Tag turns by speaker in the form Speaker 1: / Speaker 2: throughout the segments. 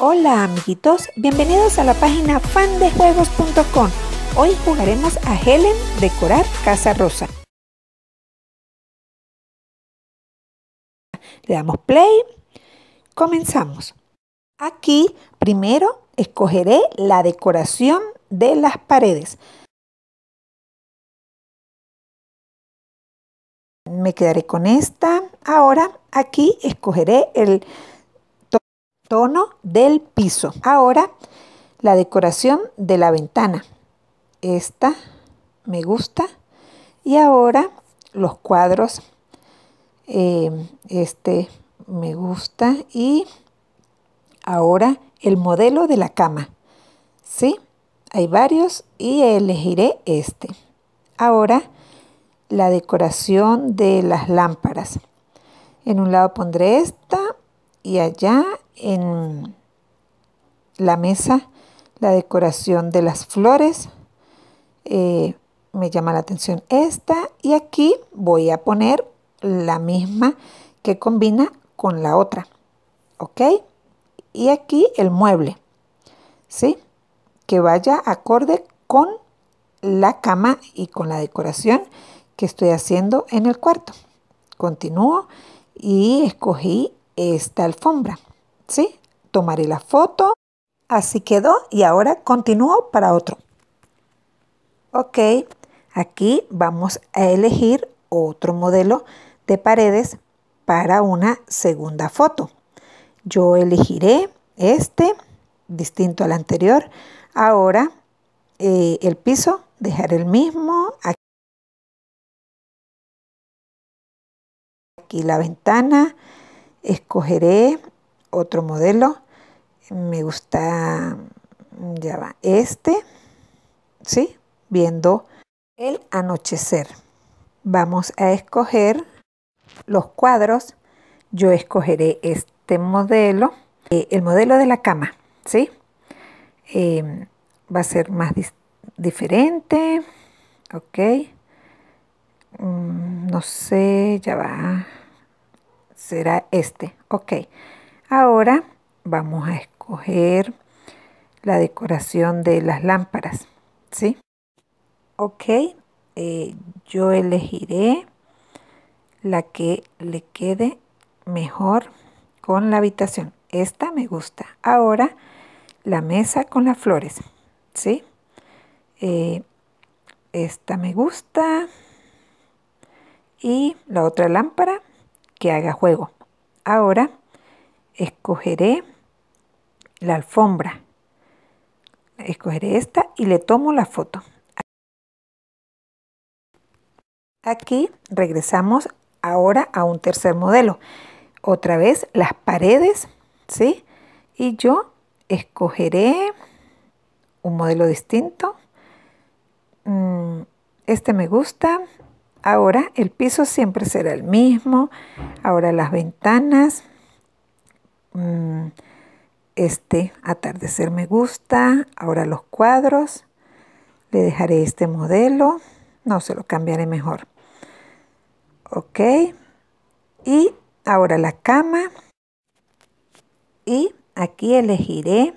Speaker 1: Hola amiguitos, bienvenidos a la página fandejuegos.com.
Speaker 2: Hoy jugaremos a Helen Decorar Casa Rosa. Le damos play. Comenzamos. Aquí primero escogeré la decoración de las paredes. Me quedaré con esta. Ahora aquí escogeré el tono
Speaker 1: del piso. Ahora la decoración de la ventana. Esta me gusta. Y ahora los cuadros. Eh, este me gusta. Y ahora el modelo de la cama. ¿Sí? Hay varios y elegiré este. Ahora la decoración de las lámparas. En un lado pondré esta y allá en la mesa la decoración de las flores. Eh, me llama la atención esta y aquí voy a poner la misma que combina con la otra. ¿Ok? Y aquí el mueble. ¿Sí? Que vaya acorde con la cama y con la decoración que estoy haciendo en el cuarto. Continúo y escogí esta alfombra. ¿sí? Tomaré la foto. Así quedó y ahora continúo para otro. Ok, aquí vamos a elegir otro modelo de paredes para una segunda foto. Yo elegiré
Speaker 2: este, distinto al anterior. Ahora eh, el piso, dejaré el mismo. Aquí la ventana, escogeré otro modelo.
Speaker 1: Me gusta, ya va, este, ¿sí? Viendo el anochecer. Vamos a escoger los cuadros. Yo escogeré este modelo, eh, el modelo de la cama, ¿sí? Eh, va a ser más diferente, ¿ok? Mm, no sé, ya va será este. Ok, Ahora vamos a escoger la decoración de las lámparas, ¿sí? Ok, eh, yo elegiré la que le quede mejor con la habitación. Esta me gusta. Ahora la mesa con las flores, ¿sí? Eh, esta me gusta. Y la otra lámpara que haga juego. Ahora escogeré la alfombra. Escogeré esta y le tomo la foto. Aquí regresamos ahora a un tercer modelo. Otra vez las paredes, ¿sí? Y yo escogeré un modelo distinto. Mm, este me gusta. Ahora el piso siempre será el mismo. Ahora las ventanas. Mm, este atardecer me gusta, ahora los cuadros, le dejaré este modelo, no se lo cambiaré mejor. Ok, y ahora la cama y aquí elegiré,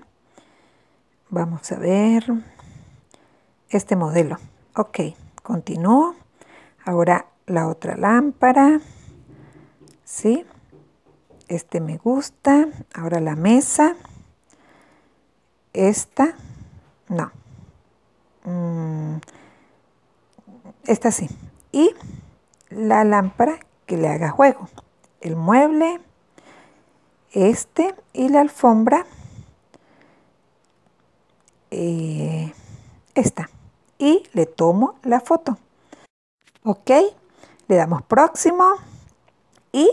Speaker 1: vamos a ver, este modelo. Ok, continúo. Ahora la otra lámpara, ¿sí? este me gusta, ahora la mesa, esta, no, mm, esta sí, y la lámpara que le haga juego, el mueble, este y la alfombra, eh, esta, y le tomo la foto, ok, le damos próximo y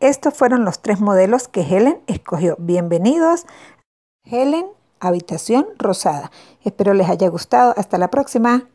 Speaker 1: estos fueron los tres modelos que Helen escogió. Bienvenidos,
Speaker 2: Helen, Habitación Rosada. Espero les haya gustado. Hasta la próxima.